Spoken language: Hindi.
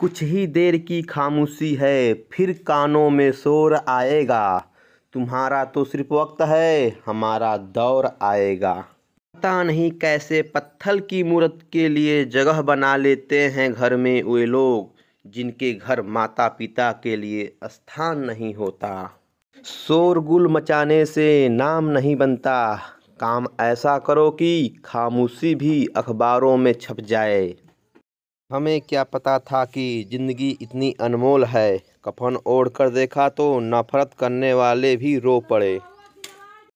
कुछ ही देर की खामोशी है फिर कानों में शोर आएगा तुम्हारा तो सिर्फ वक्त है हमारा दौर आएगा पता नहीं कैसे पत्थर की मूर्त के लिए जगह बना लेते हैं घर में वे लोग जिनके घर माता पिता के लिए स्थान नहीं होता शोरगुल मचाने से नाम नहीं बनता काम ऐसा करो कि खामोशी भी अखबारों में छप जाए हमें क्या पता था कि ज़िंदगी इतनी अनमोल है कफन ओढ़ कर देखा तो नफ़रत करने वाले भी रो पड़े